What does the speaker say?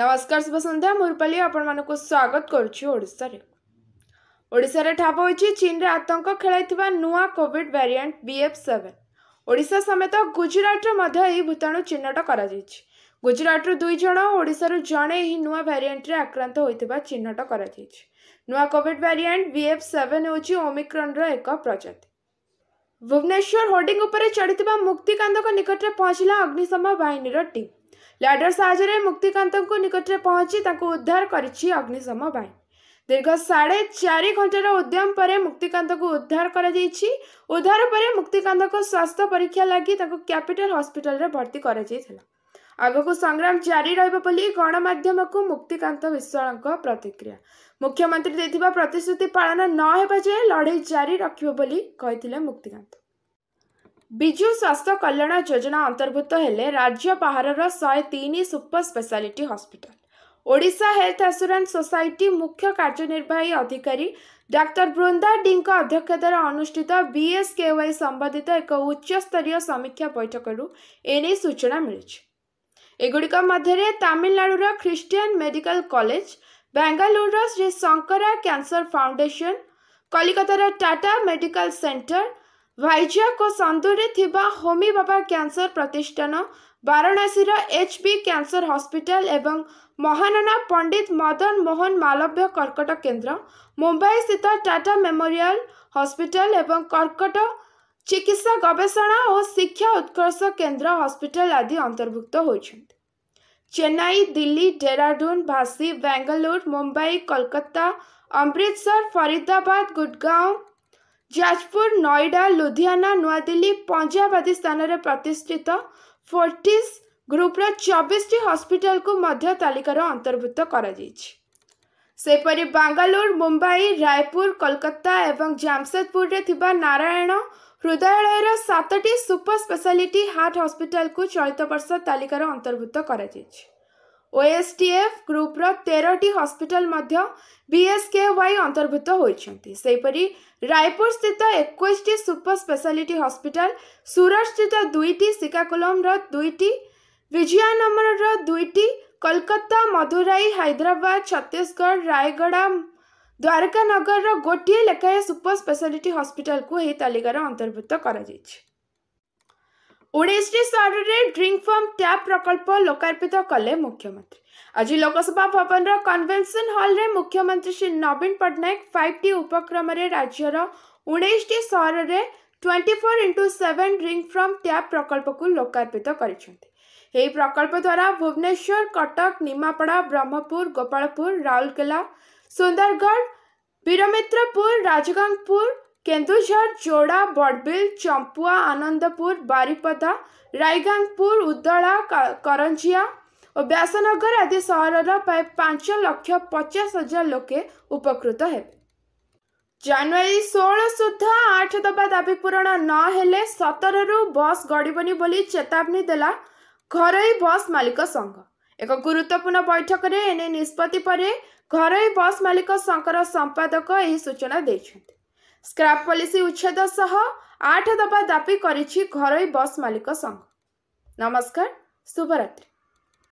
ନମସ୍କାର ଶୁଭ ସନ୍ଧ୍ୟା ମୁରପାଲି ଆପଣମାନଙ୍କୁ ସ୍ୱାଗତ କରୁଛି ଓଡ଼ିଶାରେ ଓଡ଼ିଶାରେ ଠାବ ହୋଇଛି ଚୀନରେ ଆତଙ୍କ ଖେଳାଇଥିବା ନୂଆ Covid variant BF seven Odisha ସମେତ ଗୁଜୁରାଟରେ ମଧ୍ୟ ଏହି ଭୂତାଣୁ ଚିହ୍ନଟ କରାଯାଇଛି ଗୁଜୁରାଟରୁ ଦୁଇ ଜଣ ଓ ଓଡ଼ିଶାରୁ ଜଣେ ଏହି ନୂଆ ଭ୍ୟାରିଏଣ୍ଟରେ ଆକ୍ରାନ୍ତ ହୋଇଥିବା ଚିହ୍ନଟ କରାଯାଇଛି ନୂଆ କୋଭିଡ୍ ଭ୍ୟାରିଆଣ୍ଟ ବିଏଫ୍ ସେଭେନ୍ ହେଉଛି ଓମିକ୍ରନ୍ର ଏକ ପ୍ରଜାତି ଭୁବନେଶ୍ୱର ହୋର୍ଡିଂ ଉପରେ ଚଢ଼ିଥିବା ମୁକ୍ତିକାନ୍ତଙ୍କ ନିକଟରେ ପହଞ୍ଚିଲା ଅଗ୍ନିଶମ ବାହିନୀର ଟିମ୍ ଲ୍ୟାଡର ସାହାଯ୍ୟରେ ମୁକ୍ତିକାନ୍ତଙ୍କୁ ନିକଟରେ ପହଞ୍ଚି ତାଙ୍କୁ ଉଦ୍ଧାର କରିଛି ଅଗ୍ନିଶମ ବାହିନୀ ଦୀର୍ଘ ସାଢ଼େ ଚାରି ଘଣ୍ଟାର ଉଦ୍ୟମ ପରେ ମୁକ୍ତିକାନ୍ତଙ୍କୁ ଉଦ୍ଧାର କରାଯାଇଛି ଉଦ୍ଧାର ପରେ ମୁକ୍ତିକାନ୍ତଙ୍କ ସ୍ୱାସ୍ଥ୍ୟ ପରୀକ୍ଷା ଲାଗି ତାଙ୍କୁ କ୍ୟାପିଟାଲ ହସ୍ପିଟାଲରେ ଭର୍ତ୍ତି କରାଯାଇଥିଲା ଆଗକୁ ସଂଗ୍ରାମ ଜାରି ରହିବ ବୋଲି ଗଣମାଧ୍ୟମକୁ ମୁକ୍ତିକାନ୍ତ ବିଶ୍ୱାଳଙ୍କ ପ୍ରତିକ୍ରିୟା ମୁଖ୍ୟମନ୍ତ୍ରୀ ଦେଇଥିବା ପ୍ରତିଶ୍ରୁତି ପାଳନ ନ ହେବା ଯାଏଁ ଲଢ଼େଇ ଜାରି ରଖିବ ବୋଲି କହିଥିଲେ ମୁକ୍ତିକାନ୍ତ ବିଜୁ ସ୍ୱାସ୍ଥ୍ୟ କଲ୍ୟାଣ ଯୋଜନା ଅନ୍ତର୍ଭୁକ୍ତ ହେଲେ ରାଜ୍ୟ ବାହାରର ଶହେ ତିନି super speciality hospital Odisha health assurance society ମୁଖ୍ୟ କାର୍ଯ୍ୟନିର୍ବାହୀ ଅଧିକାରୀ ଡାକ୍ତର ବୃନ୍ଦା ଡିଙ୍କ ଅଧ୍ୟକ୍ଷତାରେ ଅନୁଷ୍ଠିତ ବିଏସ୍କେୱାଇ ସମ୍ବନ୍ଧିତ ଏକ ଉଚ୍ଚସ୍ତରୀୟ ସମୀକ୍ଷା ବୈଠକରୁ ଏନେଇ ସୂଚନା ମିଳିଛି ଏଗୁଡ଼ିକ ମଧ୍ୟରେ ତାମିଲନାଡୁର ଖ୍ରୀଷ୍ଟିଆନ ମେଡିକାଲ କଲେଜ ବେଙ୍ଗାଲୁରୁର ଶ୍ରୀ ଶଙ୍କରା କ୍ୟାନ୍ସର ଫାଉଣ୍ଡେସନ କଲିକତାର ଟାଟା ମେଡିକାଲ ସେଣ୍ଟର ଭାଇଜାକ୍ ଓ ସନ୍ଦୁରରେ ଥିବା ହୋମି ବାବା କ୍ୟାନ୍ସର ପ୍ରତିଷ୍ଠାନ ବାରଣାସୀର ଏଚ୍ ବି କ୍ୟାନ୍ସର ହସ୍ପିଟାଲ ଏବଂ ମହାନନା ପଣ୍ଡିତ ମଦନ ମୋହନ ମାଲବ୍ୟ କର୍କଟ କେନ୍ଦ୍ର ମୁମ୍ବାଇ ସ୍ଥିତ ଟାଟା ମେମୋରିଆଲ ହସ୍ପିଟାଲ ଏବଂ କର୍କଟ ଚିକିତ୍ସା ଗବେଷଣା ଓ ଶିକ୍ଷା ଉତ୍କର୍ଷ କେନ୍ଦ୍ର ହସ୍ପିଟାଲ ଆଦି ଅନ୍ତର୍ଭୁକ୍ତ ହୋଇଛନ୍ତି ଚେନ୍ନାଇ ଦିଲ୍ଲୀ ডেরাডুন ଭାସି বেঙ্গালুর ମୁମ୍ବାଇ কলকাতা ଅମୃତସର ଫରିଦାବାଦ ଗୁଡ଼ଗାଓଁ ଯାଜପୁର ନୋଇଡ଼ା ଲୁଧିଆନା ନୂଆଦିଲ୍ଲୀ ପଞ୍ଜାବ ଆଦି ସ୍ଥାନରେ ପ୍ରତିଷ୍ଠିତ ଫୋର୍ଟିସ୍ ଗ୍ରୁପ୍ର ଚବିଶଟି ହସ୍ପିଟାଲକୁ ମଧ୍ୟ ତାଲିକାର ଅନ୍ତର୍ଭୁକ୍ତ କରାଯାଇଛି ସେହିପରି ବାଙ୍ଗାଲୋର ମୁମ୍ବାଇ ରାୟପୁର କୋଲକାତା ଏବଂ ଜାମସେଦପୁରରେ ଥିବା ନାରାୟଣ ହୃଦୟାଳୟର ସାତଟି ସୁପର ସ୍ପେଶାଲିଟି ହାର୍ଟ ହସ୍ପିଟାଲକୁ ଚଳିତ ବର୍ଷ ତାଲିକାର ଅନ୍ତର୍ଭୁକ୍ତ କରାଯାଇଛି ওএসটিএফ গ্রুপর তেরোটি হসপিটাল ମଧ୍ୟ বিএসকেୱାଇ ଅନ୍ତର୍ଭୁକ୍ତ ହୋଇଛନ୍ତି ସେହିପରି ରାୟପୁର ସ୍ଥିତ ଏକୋଇଶଟି ସୁପର ସ୍ପେଶାଲିଟି ହସ୍ପିଟାଲ ସୁରଟ ସ୍ଥିତ ଦୁଇଟି ଶ୍ରୀକାକୁଲମର ଦୁଇଟି ବିଜୟାନମରର ଦୁଇଟି କୋଲକାତା ମଧୁରାଇ ହାଇଦ୍ରାବାଦ ଛତିଶଗଡ଼ ରାୟଗଡ଼ା ଦ୍ୱାରକାନଗରର ଗୋଟିଏ ଲେଖାଏଁ ସୁପର ସ୍ପେଶାଲିଟି ହସ୍ପିଟାଲକୁ ଏହି ତାଲିକାର ଅନ୍ତର୍ଭୁକ୍ତ କରାଯାଇଛି ଓଡିଏସ୍ଡି ସହରରେ ଡ୍ରିଙ୍କ୍ ଫ୍ରମ୍ ଟ୍ୟାପ୍ ପ୍ରକଳ୍ପ ଲୋକାର୍ପିତ କଲେ ମୁଖ୍ୟମନ୍ତ୍ରୀ ଆଜି ଲୋକସଭା ଭବନର କନ୍ଭେନସନ୍ ହଲ୍ରେ ମୁଖ୍ୟମନ୍ତ୍ରୀ ଶ୍ରୀ ନବୀନ ପଟ୍ଟନାୟକ ଫାଇଭ୍ ଟି ଉପକ୍ରମରେ ରାଜ୍ୟର ଉଣେଇଶଟି ସହରରେ twenty four into seven drink from tap ପ୍ରକଳ୍ପକୁ ଲୋକାର୍ପିତ କରିଛନ୍ତି ଏହି ପ୍ରକଳ୍ପ ଦ୍ୱାରା ଭୁବନେଶ୍ୱର କଟକ ନିମାପଡ଼ା ବ୍ରହ୍ମପୁର ଗୋପାଳପୁର ରାଉରକେଲା ସୁନ୍ଦରଗଡ଼ ବୀରମିତ୍ରପୁର ରାଜଗାଙ୍ଗପୁର କେନ୍ଦୁଝର ଯୋଡ଼ା ବଡ଼ବିଲ ଚମ୍ପୁଆ ଆନନ୍ଦପୁର ବାରିପଦା ରାଇଗାଙ୍ଗପୁର ଉଦଳା କରଞ୍ଜିଆ ଓ ବ୍ୟାସନଗର ଆଦି ସହରର ପ୍ରାୟ ପାଞ୍ଚ ଲକ୍ଷ ପଚାଶ ହଜାର ଲୋକେ ଉପକୃତ ହେବେ ଜାନୁଆରୀ ଷୋହଳ ସୁଦ୍ଧା ଆଠ ଦବା ଦାବି ପୂରଣ ନ ହେଲେ ସତରରୁ ବସ୍ ଗଡ଼ିବନି ବୋଲି ଚେତାବନୀ ଦେଲା ଘରୋଇ ବସ୍ ମାଲିକ ସଂଘ ଏକ ଗୁରୁତ୍ୱପୂର୍ଣ୍ଣ ବୈଠକରେ ଏନେଇ ନିଷ୍ପତ୍ତି ପରେ ଘରୋଇ ବସ୍ ମାଲିକ ସଂଘର ସମ୍ପାଦକ ଏହି ସୂଚନା ଦେଇଛନ୍ତି ସ୍କ୍ରାପ୍ ପଲିସି ଉଚ୍ଛେଦ ସହ ଆଠ ଦବା ଦାବି କରିଛି ଘରୋଇ ବସ୍ ମାଲିକ ସଂଘ ନମସ୍କାର ଶୁଭରାତ୍ରୀ